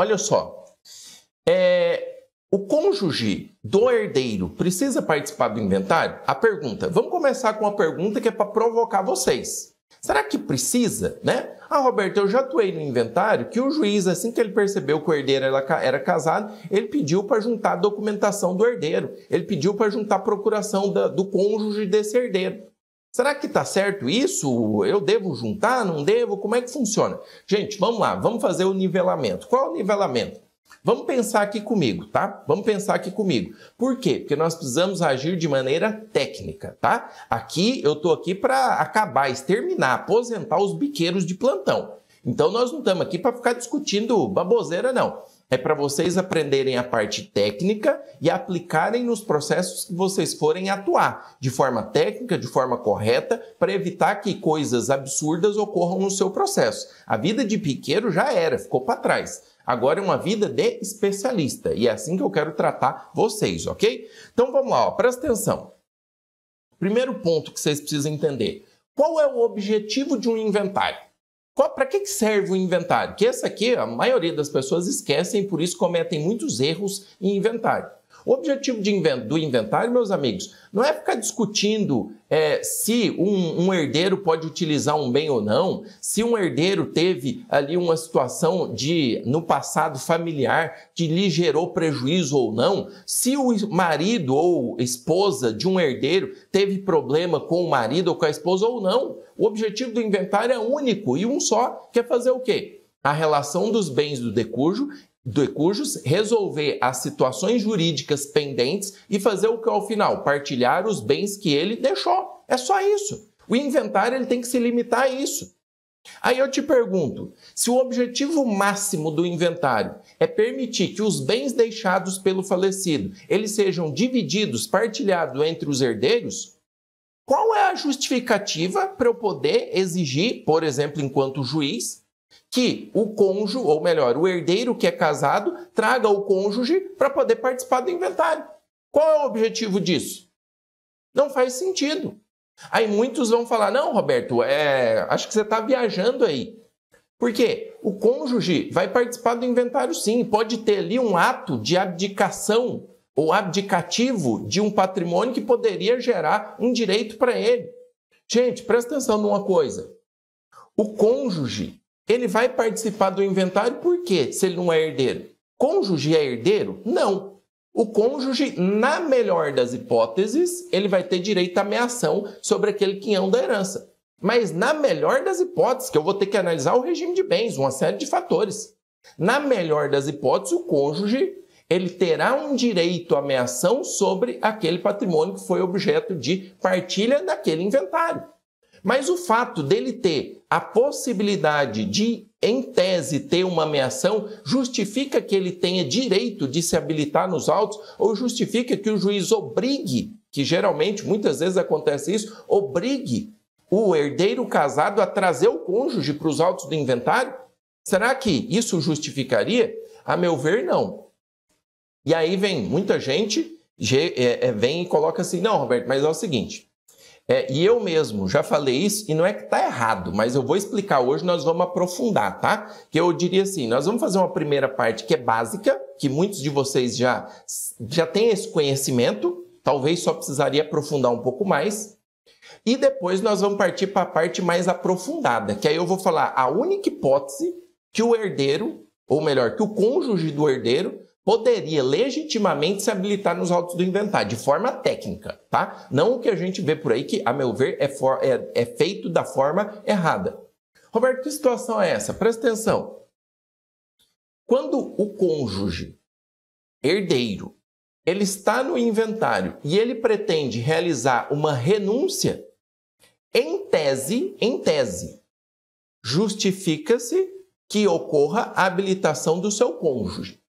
Olha só. É, o cônjuge do herdeiro precisa participar do inventário? A pergunta. Vamos começar com uma pergunta que é para provocar vocês. Será que precisa, né? Ah, Roberto, eu já atuei no inventário que o juiz, assim que ele percebeu que o herdeiro era casado, ele pediu para juntar a documentação do herdeiro, ele pediu para juntar a procuração da, do cônjuge desse herdeiro. Será que está certo isso? Eu devo juntar? Não devo? Como é que funciona? Gente, vamos lá, vamos fazer o nivelamento. Qual é o nivelamento? Vamos pensar aqui comigo, tá? Vamos pensar aqui comigo. Por quê? Porque nós precisamos agir de maneira técnica, tá? Aqui eu tô aqui para acabar, exterminar, aposentar os biqueiros de plantão. Então nós não estamos aqui para ficar discutindo baboseira, não. É para vocês aprenderem a parte técnica e aplicarem nos processos que vocês forem atuar, de forma técnica, de forma correta, para evitar que coisas absurdas ocorram no seu processo. A vida de piqueiro já era, ficou para trás. Agora é uma vida de especialista e é assim que eu quero tratar vocês, ok? Então vamos lá, ó, presta atenção. Primeiro ponto que vocês precisam entender: qual é o objetivo de um inventário? Para que serve o inventário? Que essa aqui a maioria das pessoas esquecem, por isso cometem muitos erros em inventário. O objetivo invent do inventário, meus amigos, não é ficar discutindo é, se um, um, herdeiro pode utilizar um bem ou não, se um herdeiro teve ali uma situação de no passado familiar que lhe gerou prejuízo ou não, se o marido ou esposa de um herdeiro teve problema com o marido ou com a esposa ou não. O objetivo do inventário é único e um só, que é fazer o quê? a relação dos bens do decujo de cujos resolver as situações jurídicas pendentes e fazer o que ao final? Partilhar os bens que ele deixou. É só isso. O inventário ele tem que se limitar a isso. Aí eu te pergunto: se o objetivo máximo do inventário é permitir que os bens deixados pelo falecido eles sejam divididos, partilhados entre os herdeiros, qual é a justificativa para eu poder exigir, por exemplo, enquanto juiz, que o cônjuge, ou melhor, o herdeiro que é casado, traga o cônjuge para poder participar do inventário. Qual é o objetivo disso? Não faz sentido. Aí muitos vão falar: não, Roberto, é... acho que você está viajando aí. Por quê? O cônjuge vai participar do inventário sim, pode ter ali um ato de abdicação ou abdicativo de um patrimônio que poderia gerar um direito para ele. Gente, presta atenção numa coisa. O cônjuge ele vai participar do inventário por quê? Se ele não é herdeiro. Cônjuge é herdeiro? Não. O cônjuge, na melhor das hipóteses, ele vai ter direito à ameação sobre aquele quinhão da herança. Mas na melhor das hipóteses, que eu vou ter que analisar o regime de bens, uma série de fatores. Na melhor das hipóteses, o cônjuge ele terá um direito à ameação sobre aquele patrimônio que foi objeto de partilha daquele inventário. Mas o fato dele ter a possibilidade de, em tese, ter uma ameação, justifica que ele tenha direito de se habilitar nos autos ou justifica que o juiz obrigue, que geralmente, muitas vezes acontece isso, obrigue o herdeiro casado a trazer o cônjuge para os autos do inventário? Será que isso justificaria? A meu ver, não. E aí vem muita gente, é, é, vem e coloca assim: não, Roberto, mas é o seguinte é, e eu mesmo já falei isso, e não é que está errado, mas eu vou explicar hoje, nós vamos aprofundar, tá? Que eu diria assim: nós vamos fazer uma primeira parte que é básica, que muitos de vocês já, já têm esse conhecimento, talvez só precisaria aprofundar um pouco mais. E depois nós vamos partir para a parte mais aprofundada, que aí eu vou falar a única hipótese que o herdeiro, ou melhor, que o cônjuge do herdeiro, poderia legitimamente se habilitar nos autos do inventário, de forma técnica, tá? Não o que a gente vê por aí, que, a meu ver, é, for, é, é feito da forma errada. Roberto, que situação é essa? Presta atenção. Quando o cônjuge herdeiro ele está no inventário e ele pretende realizar uma renúncia, em tese, em tese, justifica-se que ocorra a habilitação do seu cônjuge.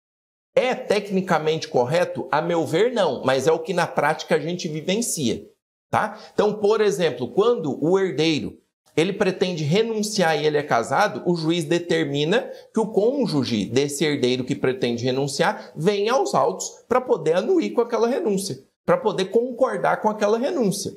É tecnicamente correto? A meu ver, não, mas é o que na prática a gente vivencia, tá? Então, por exemplo, quando o herdeiro ele pretende renunciar e ele é casado, o juiz determina que o cônjuge desse herdeiro que pretende renunciar venha aos autos para poder anuir com aquela renúncia, para poder concordar com aquela renúncia.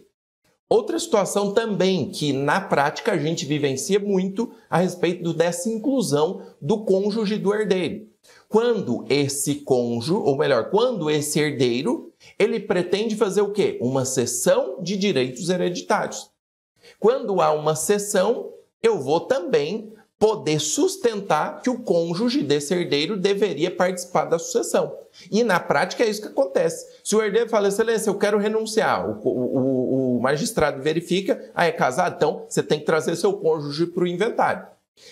Outra situação também que na prática a gente vivencia muito a respeito dessa inclusão do cônjuge do herdeiro quando esse cônjuge, ou melhor, quando esse herdeiro, ele pretende fazer o quê? Uma cessão de direitos hereditários. Quando há uma cessão, eu vou também poder sustentar que o cônjuge desse herdeiro deveria participar da sucessão. E na prática é isso que acontece. Se o herdeiro fala, excelência, eu quero renunciar, o, o, o magistrado verifica, ah, é casado? Então você tem que trazer seu cônjuge para o inventário.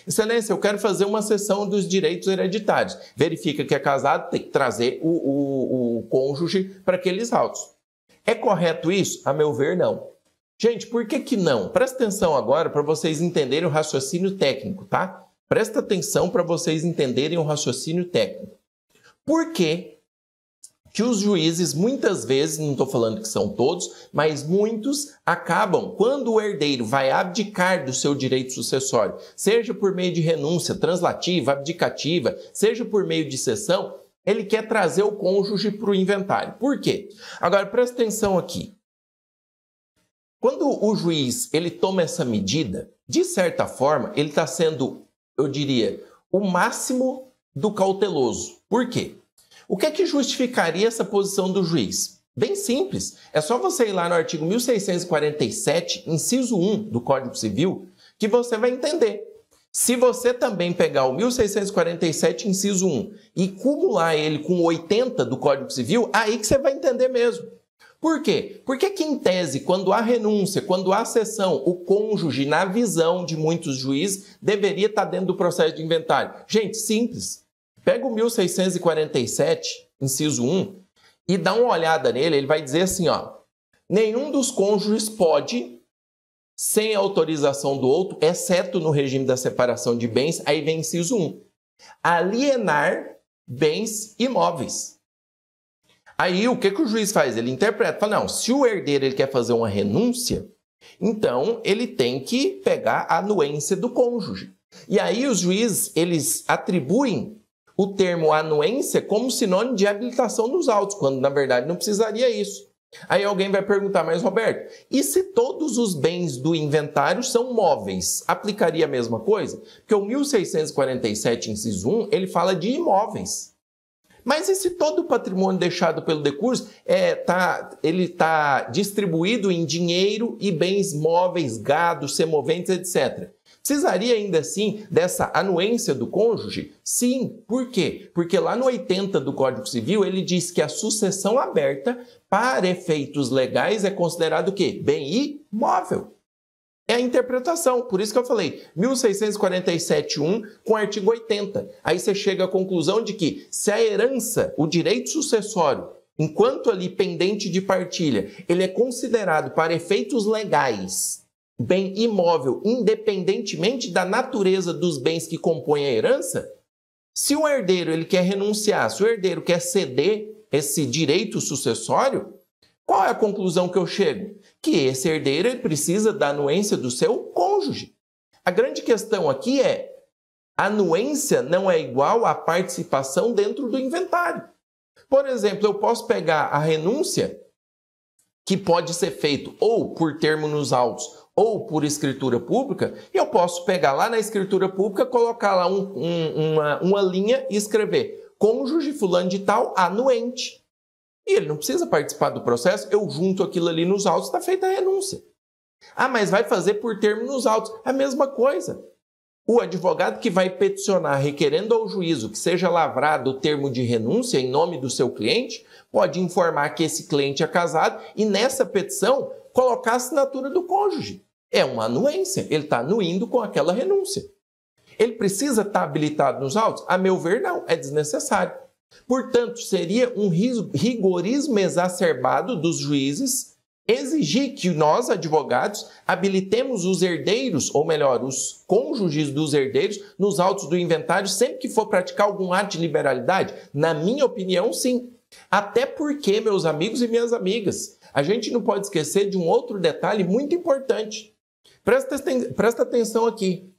Excelência, eu quero fazer uma sessão dos direitos hereditários. Verifica que é casado, tem que trazer o, o, o cônjuge para aqueles autos. É correto isso? A meu ver, não. Gente, por que, que não? Presta atenção agora para vocês entenderem o raciocínio técnico, tá? Presta atenção para vocês entenderem o raciocínio técnico. Por que que os juízes muitas vezes, não estou falando que são todos, mas muitos acabam quando o herdeiro vai abdicar do seu direito sucessório, seja por meio de renúncia translativa, abdicativa, seja por meio de cessão, ele quer trazer o cônjuge para o inventário. Por quê? Agora presta atenção aqui. Quando o juiz ele toma essa medida, de certa forma ele está sendo, eu diria, o máximo do cauteloso. Por quê? O que é que justificaria essa posição do juiz? Bem simples, é só você ir lá no artigo 1647, inciso 1 do Código Civil, que você vai entender. Se você também pegar o 1647, inciso 1, e cumular ele com 80 do Código Civil, aí que você vai entender mesmo. Por quê? Porque que em tese, quando há renúncia, quando há cessão, o cônjuge, na visão de muitos juízes, deveria estar dentro do processo de inventário? Gente, simples. Pega o 1647, inciso 1, e dá uma olhada nele, ele vai dizer assim, ó: nenhum dos cônjuges pode sem autorização do outro, exceto no regime da separação de bens, aí vem inciso 1. Alienar bens imóveis. Aí o que, que o juiz faz? Ele interpreta, fala, não, se o herdeiro ele quer fazer uma renúncia, então ele tem que pegar a anuência do cônjuge. E aí os juízes, eles atribuem o termo anuência como sinônimo de habilitação dos autos, quando na verdade não precisaria isso. Aí alguém vai perguntar, mas Roberto, e se todos os bens do inventário são móveis, aplicaria a mesma coisa? Porque o 1647, inciso 1, ele fala de imóveis. Mas e se todo o patrimônio deixado pelo decurso é, tá, ele está distribuído em dinheiro e bens móveis, gado, semoventes, etc.? Precisaria ainda assim dessa anuência do cônjuge? Sim, por quê? Porque lá no 80 do Código Civil ele diz que a sucessão aberta, para efeitos legais, é considerado o quê? Bem imóvel. É a interpretação, por isso que eu falei, 1647.1 com artigo 80. Aí você chega à conclusão de que se a herança, o direito sucessório, enquanto ali pendente de partilha, ele é considerado para efeitos legais bem imóvel, independentemente da natureza dos bens que compõem a herança, se o herdeiro ele quer renunciar, se o herdeiro quer ceder esse direito sucessório, qual é a conclusão que eu chego? Que esse herdeiro precisa da anuência do seu cônjuge. A grande questão aqui é: anuência não é igual à participação dentro do inventário. Por exemplo, eu posso pegar a renúncia que pode ser feito ou por termos nos autos ou por escritura pública, eu posso pegar lá na escritura pública, colocar lá um, um, uma, uma linha e escrever cônjuge fulano de tal anuente. E ele não precisa participar do processo, eu junto aquilo ali nos autos, está feita a renúncia. Ah, mas vai fazer por termo nos autos. É a mesma coisa. O advogado que vai peticionar requerendo ao juízo que seja lavrado o termo de renúncia em nome do seu cliente, pode informar que esse cliente é casado e nessa petição colocar a assinatura do cônjuge. É uma anuência, ele está anuindo com aquela renúncia. Ele precisa estar tá habilitado nos autos? A meu ver, não, é desnecessário. Portanto, seria um rigorismo exacerbado dos juízes exigir que nós, advogados, habilitemos os herdeiros, ou melhor, os cônjuges dos herdeiros, nos autos do inventário sempre que for praticar algum ato de liberalidade? Na minha opinião, sim. Até porque, meus amigos e minhas amigas, a gente não pode esquecer de um outro detalhe muito importante. Presta, presta atenção aqui.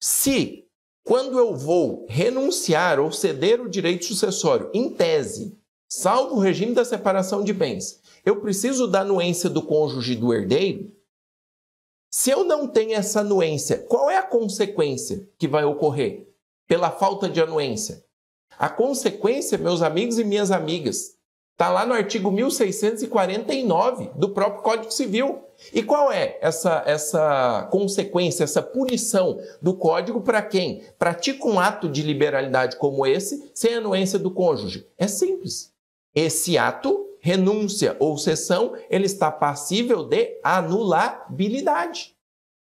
Se, quando eu vou renunciar ou ceder o direito sucessório, em tese, salvo o regime da separação de bens, eu preciso da anuência do cônjuge do herdeiro, se eu não tenho essa anuência, qual é a consequência que vai ocorrer pela falta de anuência? A consequência, meus amigos e minhas amigas, Está lá no artigo 1649 do próprio Código Civil. E qual é essa, essa consequência, essa punição do Código para quem pratica um ato de liberalidade como esse sem anuência do cônjuge? É simples. Esse ato, renúncia ou cessão, ele está passível de anulabilidade.